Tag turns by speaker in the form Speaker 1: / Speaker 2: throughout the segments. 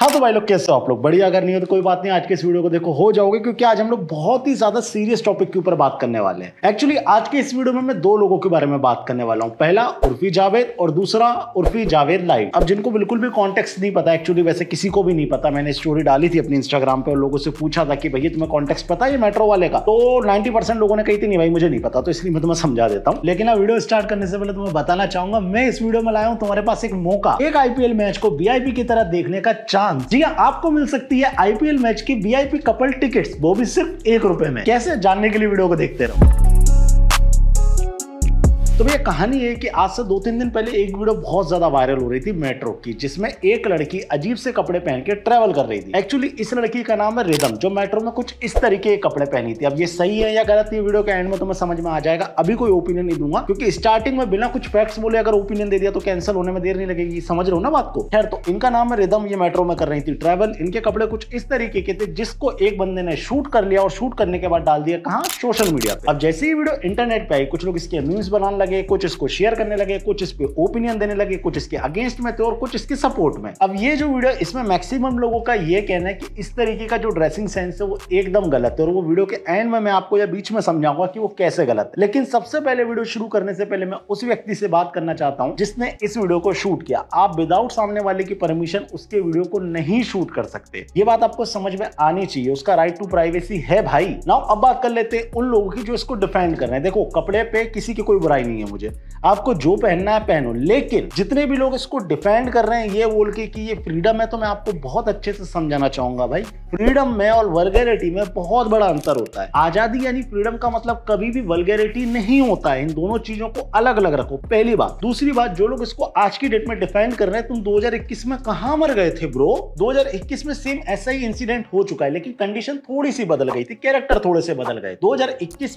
Speaker 1: हाँ तो भाई लोग कैसे हो आप लोग बढ़िया अगर नहीं हो तो कोई बात नहीं आज के इस वीडियो को देखो हो जाओगे क्योंकि आज हम लोग बहुत ही ज्यादा सीरियस टॉपिक के ऊपर बात करने वाले हैं एक्चुअली आज के इस वीडियो में मैं दो लोगों के बारे में बात करने वाला हूँ पहला उर्फी जावेद और दूसरा उर्फी जावेद लाइव अब जिनको बिल्कुल भी कॉन्टेक्स नहीं पता एक्चुअली वैसे किसी को भी नहीं पता मैंने स्टोरी डाली थी अपने इंस्टाग्राम पर लोगों से पूछा था कि भैया तुम्हें कॉन्टेक्स पता है मेट्रो वाले का तो नाइन्टी लोगों ने कही थी नहीं भाई मुझे नहीं पता तो इसलिए मैं तुम्हें समझा देता हूँ लेकिन अब वीडियो स्टार्ट करने से पहले तुम्हें बताना चाहूंगा मैं इस वीडियो में लाया हूँ तुम्हारे पास एक मौका एक आईपीएल मैच को बी की तरह देखने का चांस चांस हाँ, जी हाँ, आपको मिल सकती है आईपीएल मैच की वीआईपी कपल टिकट्स वो भी सिर्फ एक रुपए में कैसे जानने के लिए वीडियो को देखते रहो तो भैया कहानी है कि आज से दो तीन दिन पहले एक वीडियो बहुत ज्यादा वायरल हो रही थी मेट्रो की जिसमें एक लड़की अजीब से कपड़े पहन के ट्रेवल कर रही थी एक्चुअली इस लड़की का नाम है रिदम जो मेट्रो में कुछ इस तरीके के कपड़े पहनी थी अब ये सही है या गलत है वीडियो के एंड में तुम्हें तो समझ में आ जाएगा अभी कोई ओपिनियन नहीं दूंगा क्योंकि स्टार्टिंग में बिना कुछ फैक्ट्स बोले अगर ओपिनियन दे दिया तो कैंसिल होने में देर नहीं लगेगी समझ रहे हो ना बात को खैर तो इनका नाम है रिदम ये मेट्रो में कर रही थी ट्रेवल इनके कपड़े कुछ इस तरीके के थे जिसको एक बंदे ने शूट कर लिया और शूट करने के बाद डाल दिया कहा सोशल मीडिया पर अब जैसे ही वीडियो इंटरनेट पे आई कुछ लोग इसके न्यूज बनाने लगे लगे कुछ इसको शेयर करने लगे कुछ इस पर ओपिनियन देने लगे कुछ इसके अगेंस्ट में थे और कुछ इसके सपोर्ट में अब ये जो वीडियो इसमें मैक्सिमम लोगों का ये कहना है कि इस तरीके का जो ड्रेसिंग सेंस है वो एकदम गलत है और वो वीडियो के एंड में मैं आपको या बीच में समझाऊंगा कि वो कैसे गलत है लेकिन सबसे पहले वीडियो शुरू करने से पहले मैं उस व्यक्ति से बात करना चाहता हूँ जिसने इस वीडियो को शूट किया आप विदाउट सामने वाले की परमिशन उसके वीडियो को नहीं शूट कर सकते ये बात आपको समझ में आनी चाहिए उसका राइट टू प्राइवेसी है भाई ना अब बात कर लेते हैं उन लोगों की जो इसको डिफेंड कर रहे हैं देखो कपड़े पे किसी की कोई बुराई नहीं नहीं है मुझे आपको जो पहनना है पहनो लेकिन जितने भी लोग इसको डिफेंड कर रहे हैं ये बोल के कि ये फ्रीडम है तो मैं आपको बहुत अच्छे से समझाना चाहूंगा भाई फ्रीडम में और वर्गेरिटी में बहुत बड़ा अंतर होता है आजादी यानी फ्रीडम का मतलब कभी भी वर्गेरिटी नहीं होता है इन दोनों चीजों को अलग अलग रखो पहली बात दूसरी बात जो लोग इसको आज की डेट में डिफाइन कर रहे हैं तुम 2021 में कहा मर गए थे ब्रो 2021 में सेम ऐसा ही इंसिडेंट हो चुका है लेकिन कंडीशन थोड़ी सी बदल गई थी कैरेक्टर थोड़े से बदल गए दो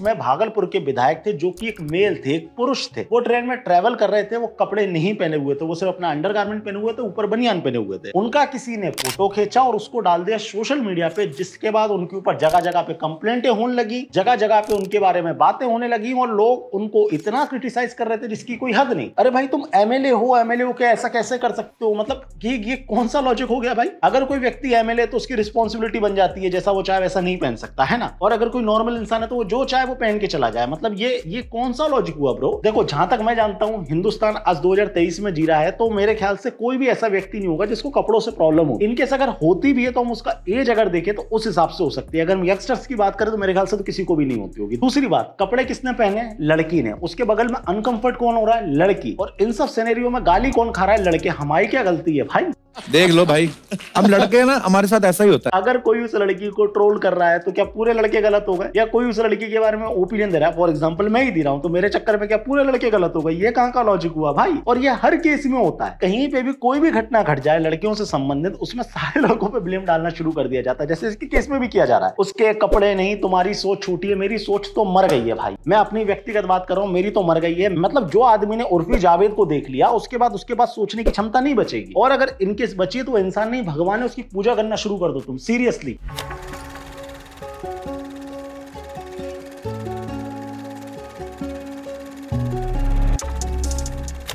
Speaker 1: में भागलपुर के विधायक थे जो की एक मेल थे एक पुरुष थे वो ट्रेन में ट्रेवल कर रहे थे वो कपड़े नहीं पहने हुए थे वो सिर्फ अपना अंडर पहने हुए थे ऊपर बनियान पहने हुए थे उनका किसी ने फोटो खींचा और उसको डाल दिया सोशल सोशल मीडिया पे जिसके बाद उनके ऊपर जगह जगह पे कंप्लेंटें होने लगी जगह जगह पे उनके बारे में बातें होने लगी और लोग उनको इतना क्रिटिसाइज कर रहे थे जिसकी कोई हद नहीं अरे भाई तुम एमएलए हो एमएलए हो क्या ऐसा कैसे कर सकते हो मतलब ये ये कौन सा लॉजिक हो गया भाई अगर कोई व्यक्ति एमएलए तो उसकी रिस्पॉन्सिबिलिटी बन जाती है जैसा वो चाहे वैसा नहीं पहन सकता है ना और अगर कोई नॉर्मल इंसान है तो वो जो चाहे वो पहन के चला जाए मतलब ये ये कौन सा लॉजिक हुआ ब्रो देखो जहां तक मैं जानता हूँ हिंदुस्तान आज दो में जी रहा है तो मेरे ख्याल से कोई भी ऐसा व्यक्ति नहीं होगा जिसको कपड़ों से प्रॉब्लम हो इनकेस अगर होती भी है तो हम उसका एज अगर देखें तो उस हिसाब से हो सकती है अगर हम यंगस्टर्स की बात करें तो मेरे ख्याल से तो किसी को भी नहीं होती होगी दूसरी बात कपड़े किसने पहने लड़की ने उसके बगल में अनकंफर्ट कौन हो रहा है लड़की और इन सब सिनेरियो में गाली कौन खा रहा है लड़के हमारी क्या गलती है भाई देख लो भाई अब लड़के ना हमारे साथ ऐसा ही होता है अगर कोई उस लड़की को ट्रोल कर रहा है तो क्या पूरे लड़के गलत हो गए या कोई उस लड़की के बारे में ओपिनियन दे रहा है फॉर एग्जाम्पल मैं ही दे रहा हूँ तो मेरे चक्कर में क्या पूरे लड़के गलत हो गए ये कहाँ का लॉजिक हुआ भाई और ये हर केस में होता है कहीं पे भी कोई भी घटना घट जाए लड़कियों से संबंधित उसमें सारे लड़कों पर ब्लेम डालना शुरू कर दिया जाता है जैसे इसके केस में भी किया जा रहा है उसके कपड़े नहीं तुम्हारी सोच छूटी है मेरी सोच तो मर गई है भाई मैं अपनी व्यक्तिगत बात कर रहा हूँ मेरी तो मर गई है मतलब जो आदमी ने उर्फी जावेद को देख लिया उसके बाद उसके पास सोचने की क्षमता नहीं बचेगी और अगर इनके इनकेस है तो इंसान नहीं भगवान है उसकी पूजा करना शुरू कर दो तुम सीरियसली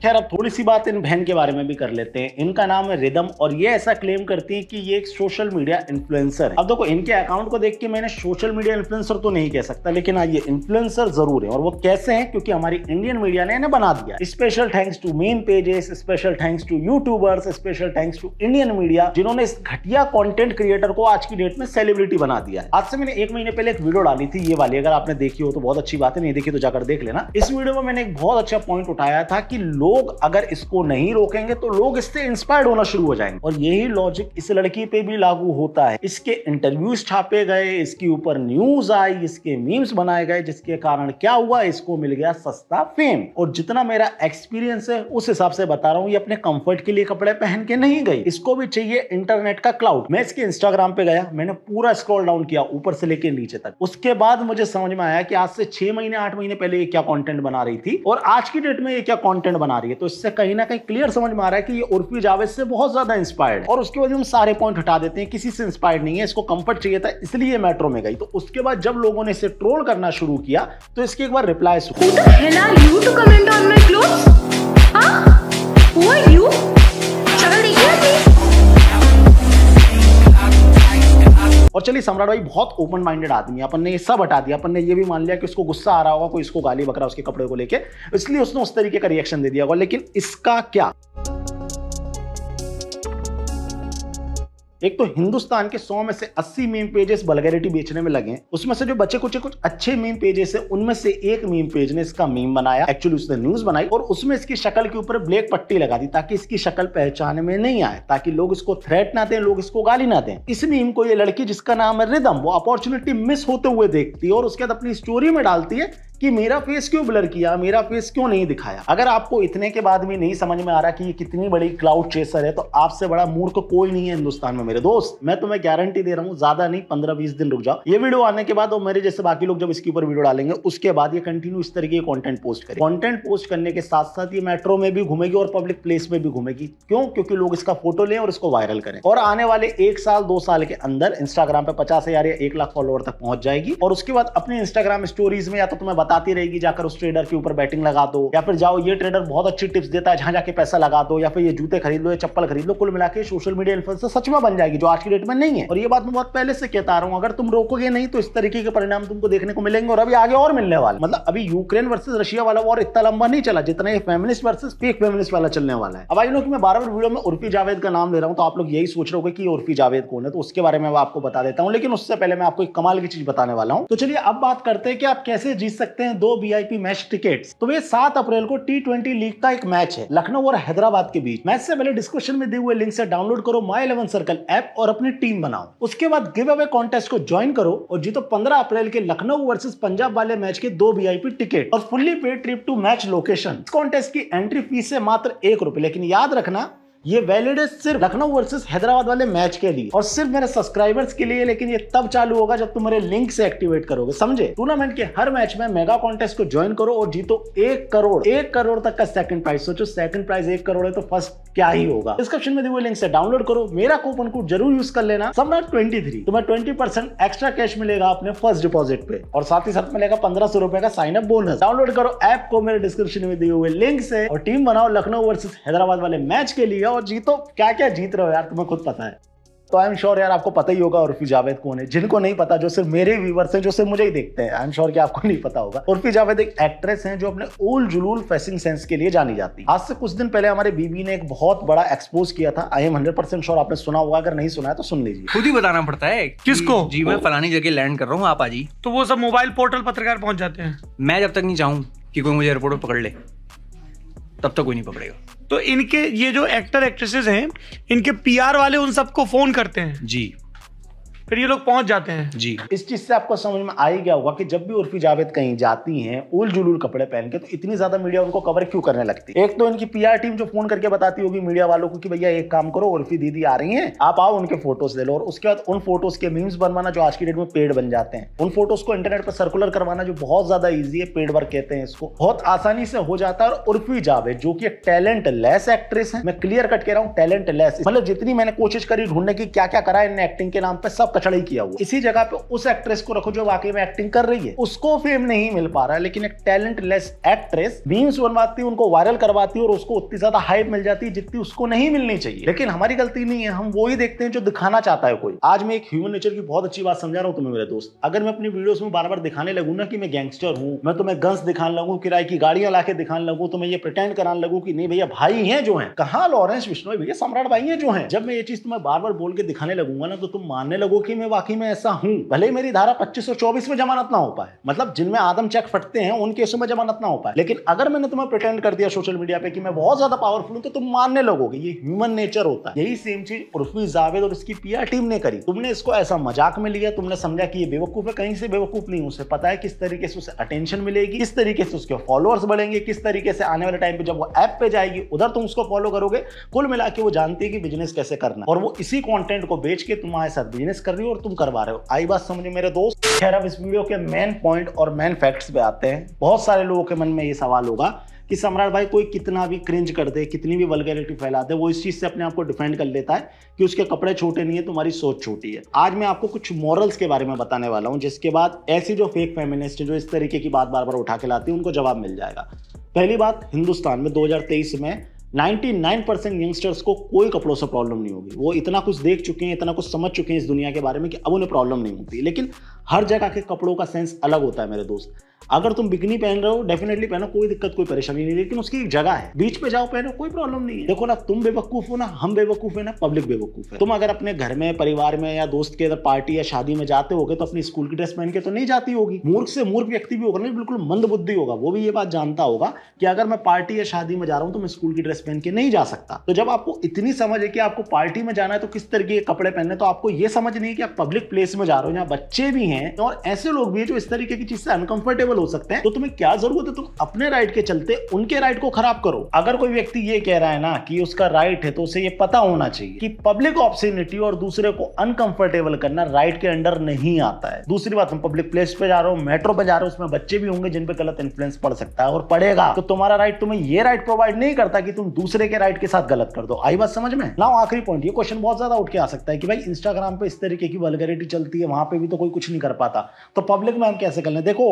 Speaker 1: खैर अब थोड़ी सी बात इन बहन के बारे में भी कर लेते हैं इनका नाम है रिदम और ये ऐसा क्लेम करती है कि ये एक सोशल मीडिया इन्फ्लुएंसर है अब देखो इनके अकाउंट को देख के मैंने सोशल मीडिया इन्फ्लुएंसर तो नहीं कह सकता लेकिन आज हाँ, ये इन्फ्लुएंसर जरूर है और वो कैसे हैं क्योंकि हमारी इंडियन मीडिया ने इन्हें बना दिया special thanks to main pages special thanks to YouTubers special thanks to Indian media जिन्होंने इस घटिया कॉन्टेंट क्रिएटर को आज की डेट में सेलिब्रिटी बना दिया है आज से मैंने एक महीने पहले एक वीडियो डाली थी ये वाली अगर आपने देखी हो तो बहुत अच्छी बात है नहीं देखी तो जाकर देख लेना इस वीडियो में मैंने एक बहुत अच्छा पॉइंट उठाया था कि लोग लोग अगर इसको नहीं रोकेंगे तो लोग इससे इंस्पायर्ड होना शुरू हो जाएंगे और यही लॉजिक इस लड़की पे भी लागू होता है इसके इंटरव्यूज छापे गए इसके ऊपर न्यूज आई इसके मीम्स बनाए गए जिसके कारण क्या हुआ इसको मिल गया सस्ता फेम और जितना मेरा एक्सपीरियंस है उस हिसाब से बता रहा हूँ ये अपने कंफर्ट के लिए कपड़े पहन के नहीं गई इसको भी चाहिए इंटरनेट का क्लाउड मैं इसके इंस्टाग्राम पे गया मैंने पूरा स्क्रॉल डाउन किया ऊपर से लेके नीचे तक उसके बाद मुझे समझ में आया कि आज से छह महीने आठ महीने पहले ये क्या कंटेंट बना रही थी और आज की डेट में ये क्या कंटेंट बना आ रही है तो इससे कहीं ना कहीं क्लियर समझ में आ रहा है कि ये उर्फी जावेद से बहुत ज्यादा इंस्पायर्ड और उसके बाद हम सारे पॉइंट हटा देते हैं किसी से इंस्पायर्ड नहीं है इसको कंफर्ट चाहिए था इसलिए मेट्रो में गई तो उसके बाद जब लोगों ने इसे ट्रोल करना शुरू किया तो इसके एक बार रिप्लाई और चलिए सम्राट भाई बहुत ओपन माइंडेड आदमी अपन ने ये सब हटा दिया अपन ने ये भी मान लिया कि उसको गुस्सा आ रहा होगा कोई इसको गाली बकरा उसके कपड़े को लेके इसलिए उसने उस तरीके का रिएक्शन दे दिया होगा लेकिन इसका क्या एक तो हिंदुस्तान के 100 में से 80 मीम पेजेस बलगैरिटी बेचने में लगे उसमें से जो बचे कुछ कुछ अच्छे मीम पेजेस है उनमें से एक मीम पेज ने इसका मीम बनाया एक्चुअली उसने न्यूज बनाई और उसमें इसकी शक्ल के ऊपर ब्लैक पट्टी लगा दी ताकि इसकी शक्ल पहचान में नहीं आए ताकि लोग इसको थ्रेट ना दें लोग इसको गाली ना दें इस मीम को ये लड़की जिसका नाम है रिदम वो अपॉर्चुनिटी मिस होते हुए देखती है और उसके बाद अपनी स्टोरी में डालती है कि मेरा फेस क्यों ब्लर किया मेरा फेस क्यों नहीं दिखाया अगर आपको इतने के बाद भी नहीं समझ में आ रहा कि ये कितनी बड़ी क्लाउड चेसर है तो आपसे बड़ा मूर्ख कोई नहीं है हिंदुस्तान में मेरे दोस्त मैं तुम्हें गारंटी दे रहा हूँ ज्यादा नहीं पंद्रह बीस दिन रुक जाओ ये वीडियो आने के बाद और मेरे जैसे बाकी लोग जब इसके ऊपर वीडियो डालेंगे उसके बाद ये कंटिन्यू इस तरीके कॉन्टेंट पोस्ट करें कॉन्टेंट पोस्ट करने के साथ साथ ये मेट्रो में भी घूमेगी और पब्लिक प्लेस में भी घूमेगी क्यों क्योंकि लोग इसका फोटो लें और इसको वायरल करें और आने वाले एक साल दो साल के अंदर इंस्टाग्राम पे पचास हजार या एक लाख फॉलोअर तक पहुंच जाएगी और उसके बाद अपने इंस्टाग्राम स्टोरीज में या तो तुम्हें बताती रहेगी जाकर उस ट्रेडर के ऊपर बैटिंग लगा दो या फिर जाओ ये ट्रेडर बहुत अच्छी टिप्स देता है जहां जाके पैसा लगा दो या फिर ये जूते खरीद लो या चप्पल खरीद लो कुल मिला के सोशल मीडिया इन्फ्लुएंसर सच में बन जाएगी जो आज की डेट में नहीं है और ये बात मैं बहुत पहले से कहता रहा हूँ अगर तुम रोकोगे नहीं तो इस तरीके के परिणाम तुमको देखने को मिलेंगे और अभी आगे और मिलने वाले मतलब अभी यूक्रेन वर्सेस रशिया वाला वॉर इतना लंबा नहीं चला जितना ये फेमिनिस्ट वर्सेज पीक फेमिनिस्ट वाला चलने वाला है अब आई नो की मैं बार बार वीडियो में उर्फी जावेद का नाम ले रहा हूँ तो आप लोग यही सोच रहे हो कि उर्फी जावेद कौन है तो उसके बारे में आपको बता देता हूँ लेकिन उससे पहले मैं आपको एक कमाल की चीज बताने वाला हूँ तो चलिए अब बात करते हैं कि आप कैसे जीत सकते सकते हैं दो वीआईपी मैच टिकट तो वे सात अप्रैल को टी ट्वेंटी लीग का एक मैच है लखनऊ और हैदराबाद के बीच मैच से पहले डिस्क्रिप्शन में दिए हुए लिंक से डाउनलोड करो माई इलेवन सर्कल ऐप और अपनी टीम बनाओ उसके बाद गिव अवे कॉन्टेस्ट को ज्वाइन करो और जीतो पंद्रह अप्रैल के लखनऊ वर्सेज पंजाब वाले मैच के दो वीआईपी टिकट और fully paid trip to match location contest की एंट्री फीस से मात्र एक रुपए लेकिन याद रखना ये वैलिड है सिर्फ लखनऊ वर्सेस हैदराबाद वाले मैच के लिए और सिर्फ मेरे सब्सक्राइबर्स के लिए लेकिन ये तब चालू होगा जब तुम मेरे लिंक से एक्टिवेट करोगे समझे टूर्नामेंट के हर मैच में मेगा कॉन्टेस्ट को ज्वाइन करो और जीतो एक करोड़ एक करोड़ तक का सेकंड प्राइज सोचो सेकंड प्राइज एक करोड़ है तो फर्स्ट क्या ही होगा डिस्क्रिप्शन में दिए लिंक से डाउनलोड करो मेरा कूपन कोड जरूर यूज कर लेना सम्राट ट्वेंटी थ्री तुम्हें ट्वेंटी परसेंट एक्स्ट्रा कैश मिलेगा अपने फर्स्ट डिपॉजिट पे और साथ ही साथ मिलेगा पंद्रह सौ रुपए का साइन अप बोनस डाउनलोड करो ऐप को मेरे डिस्क्रिप्शन में दिए हुए लिंक से और टीम बनाओ लखनऊ वर्सेज हैदराबाद वाले मैच के लिए और जीतो क्या क्या जीत रहे हो यार तुम्हें खुद पता है तो आई एम श्योर यार आपको पता ही होगा उर्फी जावेद कौन है जिनको नहीं पता जो सिर्फ मेरे व्यूवर्स हैं जो सिर्फ मुझे ही देखते हैं आई एम श्योर कि आपको नहीं पता होगा उर्फी जावेद एक एक्ट्रेस हैं जो अपने ओल जुलूल फैसिंग सेंस के लिए जानी जाती आज से कुछ दिन पहले हमारे बीबी ने एक बहुत बड़ा एक्सपोज किया था I am hundred percent sure आपने सुना होगा अगर नहीं सुना है तो सुन लीजिए खुद ही बताना पड़ता है किसको जी मैं फलानी जगह लैंड कर रहा हूँ आप आजी तो वो सब मोबाइल पोर्टल पत्रकार पहुंच जाते हैं मैं जब तक नहीं चाहूँ कि कोई मुझे एयरपोर्ट पकड़ ले तब तक तो कोई नहीं पकड़ेगा तो इनके ये जो एक्टर एक्ट्रेसेस हैं इनके पीआर वाले उन सबको फोन करते हैं जी फिर ये लोग पहुंच जाते हैं जी इस चीज से आपको समझ में आ ही गया होगा कि जब भी उर्फी जावेद कहीं जाती हैं उल जुलूल कपड़े पहन के तो इतनी ज्यादा मीडिया उनको कवर क्यों करने लगती है एक तो इनकी पीआर टीम जो फोन करके बताती होगी मीडिया वालों को कि भैया एक काम करो उर्फी दीदी आ रही है आप आओ उनके फोटोज ले लो और उसके बाद उन फोटोज के मीम्स बनवाना जो आज की डेट में पेड बन जाते हैं उन फोटोज को इंटरनेट पर सर्कुलर करवाना जो बहुत ज्यादा ईजी है पेड वर्क कहते हैं इसको बहुत आसानी से हो जाता है और उर्फी जावेद जो की एक टैलेंट लेस एक्ट्रेस है मैं क्लियर कट कह रहा हूँ टैलेंट लेस मतलब जितनी मैंने कोशिश करी ढूंढने की क्या क्या करा इन एक्टिंग के नाम पर सब कचड़ा ही किया हुआ इसी जगह पे उस एक्ट्रेस को रखो जो वाकई में एक्टिंग कर रही है उसको फेम नहीं मिल पा रहा है लेकिन एक टैलेंट लेस एक्ट्रेस मीम्स बनवाती है उनको वायरल करवाती है और उसको उतनी ज्यादा हाइप मिल जाती है जितनी उसको नहीं मिलनी चाहिए लेकिन हमारी गलती नहीं है हम वो ही देखते हैं जो दिखाना चाहता है कोई आज मैं एक ह्यूमन नेचर की बहुत अच्छी बात समझा रहा हूँ तुम्हें मेरे दोस्त अगर मैं अपनी वीडियोस में बार बार दिखाने लगू ना कि मैं गैंगस्टर हूँ मैं तुम्हें गंस दिखाने लगू किराए की गाड़ियां ला दिखाने लगू तो मैं ये प्रटेंड कराने लगू की नहीं भैया भाई है जो है कहा लॉरेंस विष्णु भैया सम्राट भाई है जो है जब मैं ये चीज तुम्हें बार बार बोल के दिखाने लगूंगा ना तो तुम मानने लगो कि मैं वाकई में ऐसा हूं भले मेरी धारा पच्चीस और चौबीस में जमानत ना हो पाए मतलब जिनमें आदम चेक फटते हैं उन केसों में जमानत ना हो पाए लेकिन अगर मैंने तुम्हें प्रिटेंड कर दिया सोशल मीडिया पे कि मैं बहुत ज्यादा पावरफुल हूं तो तुम मानने लगोगे ये ह्यूमन नेचर होता है यही सेम चीज उर्फी जावेद और उसकी पीआर टीम ने करी तुमने इसको ऐसा मजाक में लिया तुमने समझा कि ये बेवकूफ है कहीं से बेवकूफ नहीं उसे पता है किस तरीके से उसे अटेंशन मिलेगी किस तरीके से उसके फॉलोअर्स बढ़ेंगे किस तरीके से आने वाले टाइम पे जब वो ऐप पे जाएगी उधर तुम उसको फॉलो करोगे कुल मिला के वो जानती है कि बिजनेस कैसे करना और वो इसी कॉन्टेंट को बेच के तुम्हारे साथ बिजनेस कर रही हो और तुम करवा रहे हो आई बात समझो मेरे दोस्त खैर अब इस वीडियो के मेन पॉइंट और मेन फैक्ट्स पे आते हैं बहुत सारे लोगों के मन में ये सवाल होगा कि सम्राट भाई कोई कितना भी क्रिंज कर दे कितनी भी वल्गैरिटी फैला दे वो इस चीज़ से अपने आप को डिफेंड कर लेता है कि उसके कपड़े छोटे नहीं है तुम्हारी सोच छोटी है आज मैं आपको कुछ मॉरल्स के बारे में बताने वाला हूँ जिसके बाद ऐसी जो फेक फेमिनिस्ट जो इस तरीके की बात बार बार उठा के लाती है उनको जवाब मिल जाएगा पहली बात हिंदुस्तान में 2023 में 99 परसेंट यंगस्टर्स को कोई कपड़ों से प्रॉब्लम नहीं होगी वो इतना कुछ देख चुके हैं इतना कुछ समझ चुके हैं इस दुनिया के बारे में कि अब उन्हें प्रॉब्लम नहीं होती लेकिन हर जगह के कपड़ों का सेंस अलग होता है मेरे दोस्त अगर तुम बिकनी पहन रहे हो डेफिनेटली पहनो कोई दिक्कत कोई परेशानी नहीं लेकिन उसकी एक जगह है बीच पे जाओ पहनो कोई प्रॉब्लम नहीं है देखो ना तुम बेवकूफ हो ना हम बेवकूफ है ना पब्लिक बेवकूफ है तुम अगर अपने घर में परिवार में या दोस्त के अगर पार्टी या शादी में जाते हो तो अपनी स्कूल की ड्रेस पहन के तो नहीं जाती होगी मूर्ख से मूर्ख व्यक्ति भी होगा ना बिल्कुल मंद बुद्धि होगा वो भी ये बात जानता होगा कि अगर मैं पार्टी या शादी में जा रहा हूँ तो मैं स्कूल की ड्रेस पहन के नहीं जा सकता तो जब आपको इतनी समझ है कि आपको पार्टी में जाना है तो किस तरीके के कपड़े पहनने तो आपको ये समझ नहीं है कि आप पब्लिक प्लेस में जा रहे हो यहाँ बच्चे भी हैं है और ऐसे लोग भी है जो इस तरीके की चीज से अनकंफर्टेबल हो सकते हैं तो तुम्हें क्या जरूरत है तुम अपने राइट के चलते उनके राइट को खराब करो अगर कोई व्यक्ति ये कह रहा है ना कि उसका राइट है तो उसे ये पता होना चाहिए कि पब्लिक ऑप्शनिटी और दूसरे को अनकंफर्टेबल करना राइट के अंडर नहीं आता है दूसरी बात तुम पब्लिक प्लेस पे जा रहे हो मेट्रो पे जा रहे हो उसमें बच्चे भी होंगे जिन पे गलत इन्फ्लुएंस पड़ सकता है और पड़ेगा तो तुम्हारा राइट तुम्हें ये राइट प्रोवाइड नहीं करता कि तुम दूसरे के राइट के साथ गलत कर दो आई बात समझ में ना आखिरी पॉइंट ये क्वेश्चन बहुत ज्यादा उठ के आ सकता है कि भाई इंस्टाग्राम पे इस तरीके की वलगरिटी चलती है वहां पर भी तो कोई कुछ नहीं कर पाता तो पब्लिक में हम कैसे कर लें देखो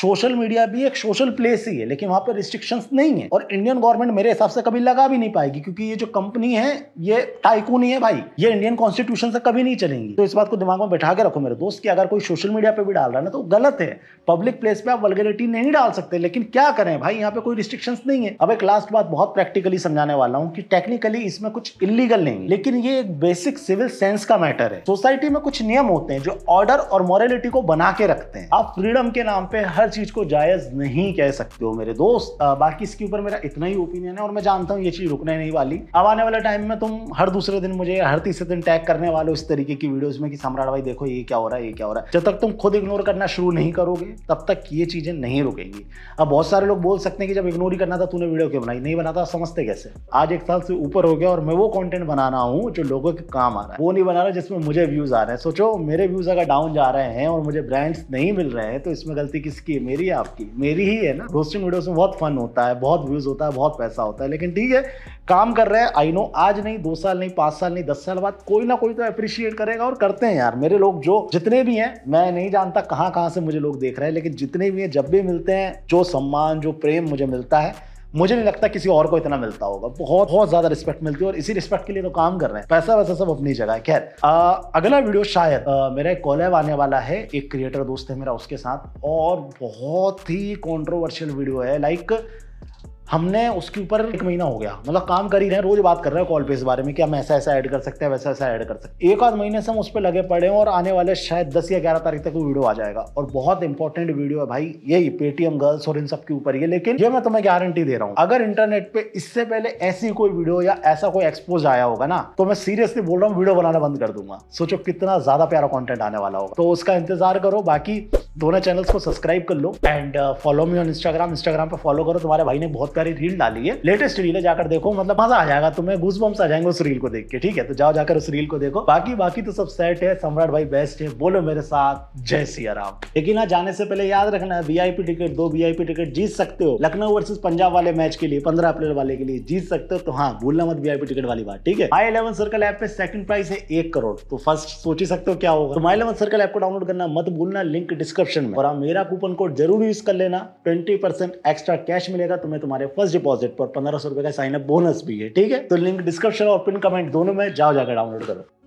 Speaker 1: सोशल मीडिया भी एक सोशल प्लेस ही है लेकिन वहां पर रिस्ट्रिक्शंस नहीं है और इंडियन गवर्नमेंट मेरे हिसाब से कभी लगा भी नहीं पाएगी क्योंकि ये जो कंपनी है ये टाइकून ही है भाई ये इंडियन कॉन्स्टिट्यूशन से कभी नहीं चलेंगी तो इस बात को दिमाग में बैठा के रखो मेरे दोस्त की अगर कोई सोशल मीडिया पर भी डाल रहा है ना तो गलत है पब्लिक प्लेस पे आप वर्गेटी नहीं डाल सकते लेकिन क्या करें भाई यहाँ पे कोई रिस्ट्रिक्शन नहीं है अब एक लास्ट बात बहुत प्रैक्टिकली समझाने वाला हूँ कि टेक्निकली इसमें कुछ इलीगल नहीं लेकिन ये एक बेसिक सिविल सेंस का मैटर है सोसाइटी में कुछ नियम होते हैं जो ऑर्डर और मॉरलिटी को बना के रखते हैं आप फ्रीडम के नाम पे हर हर चीज़ को जायज़ नहीं कह सकते हो मेरे दोस्त आ, बाकी इसके ऊपर मेरा इतना ही ओपिनियन है और मैं जानता हूँ ये चीज़ रुकने नहीं वाली अब आने वाले टाइम में तुम हर दूसरे दिन मुझे हर तीसरे दिन टैग करने वाले इस तरीके की वीडियोज में कि सम्राट भाई देखो ये क्या हो रहा है ये क्या हो रहा है जब तक तुम खुद इग्नोर करना शुरू नहीं करोगे तब तक ये चीज़ें नहीं रुकेंगी अब बहुत सारे लोग बोल सकते हैं कि जब इग्नोर ही करना था तूने वीडियो क्यों बनाई नहीं बनाता समझते कैसे आज एक साल से ऊपर हो गया और मैं वो कॉन्टेंट बना रहा हूँ जो लोगों के काम आ रहा है वो नहीं बना रहा जिसमें मुझे व्यूज आ रहे हैं सोचो मेरे व्यूज अगर डाउन जा रहे हैं और मुझे ब्रांड्स नहीं मिल रहे हैं तो इसमें गलती किसकी किसकी है मेरी है आपकी मेरी ही है ना रोस्टिंग वीडियोस में बहुत फन होता है बहुत व्यूज होता है बहुत पैसा होता है लेकिन ठीक है काम कर रहे हैं आई नो आज नहीं दो साल नहीं पांच साल नहीं दस साल बाद कोई ना कोई तो अप्रिशिएट करेगा और करते हैं यार मेरे लोग जो जितने भी हैं मैं नहीं जानता कहाँ कहाँ से मुझे लोग देख रहे हैं लेकिन जितने भी हैं जब भी मिलते हैं जो सम्मान जो प्रेम मुझे मिलता है मुझे नहीं लगता किसी और को इतना मिलता होगा बहुत बहुत ज्यादा रिस्पेक्ट मिलती है और इसी रिस्पेक्ट के लिए तो काम कर रहे हैं पैसा वैसा सब अपनी जगह है खैर अगला वीडियो शायद आ, मेरा एक कॉलेब आने वाला है एक क्रिएटर दोस्त है मेरा उसके साथ और बहुत ही कॉन्ट्रोवर्शियल वीडियो है लाइक हमने उसके ऊपर एक महीना हो गया मतलब काम कर ही रहे हैं रोज बात कर रहे हैं कॉल पे इस बारे में कि हम ऐसा ऐसा ऐड कर सकते हैं वैसा ऐसा ऐड कर सकते हैं एक आध महीने से हम उस पर लगे पड़े हैं और आने वाले शायद दस या ग्यारह तारीख तक वो वीडियो आ जाएगा और बहुत इंपॉर्टेंट वीडियो है भाई यही पेटीएम गर्ल्स और इन सब के ऊपर ये लेकिन ये मैं तुम्हें गारंटी दे रहा हूँ अगर इंटरनेट पर इससे पहले ऐसी कोई वीडियो या ऐसा कोई एक्सपोज आया होगा ना तो मैं सीरियसली बोल रहा हूँ वीडियो बनाना बंद कर दूंगा सोचो कितना ज्यादा प्यारा कॉन्टेंट आने वाला होगा तो उसका इंतजार करो बाकी दोनों चैनल्स को सब्सक्राइब कर लो and follow me on Instagram Instagram पर फॉलो करो तुम्हारे भाई ने बहुत उसका रील डाली है लेटेस्ट रील है जाकर देखो मतलब मजा आ जाएगा तुम्हें घूस बम्स आ जाएंगे उस रील को देख के ठीक है तो जाओ जाकर उस रील को देखो बाकी बाकी तो सब सेट है सम्राट भाई बेस्ट है बोलो मेरे साथ जय सिया राम लेकिन हाँ जाने से पहले याद रखना है वीआईपी टिकट दो वी टिकट जीत सकते हो लखनऊ वर्सेज पंजाब वाले मैच के लिए पंद्रह अप्रैल वाले के लिए जीत सकते हो तो हाँ भूलना मत वी टिकट वाली बात ठीक है माई इलेवन सर्कल ऐप पे सेकंड प्राइस है एक करोड़ तो फर्स्ट सोच ही सकते हो क्या होगा तो माई इलेवन सर्कल ऐप को डाउनलोड करना मत भूलना लिंक डिस्क्रिप्शन में और हाँ, मेरा कूपन कोड जरूर यूज कर लेना ट्वेंटी एक्स्ट्रा कैश मिलेगा तुम्हें तुम्हारे हमारे फर्स्ट डिपॉजिट पर पंद्रह सौ रुपए का साइन अप बोनस भी है ठीक है तो लिंक डिस्क्रिप्शन और पिन कमेंट दोनों में जाओ जाकर डाउनलोड करो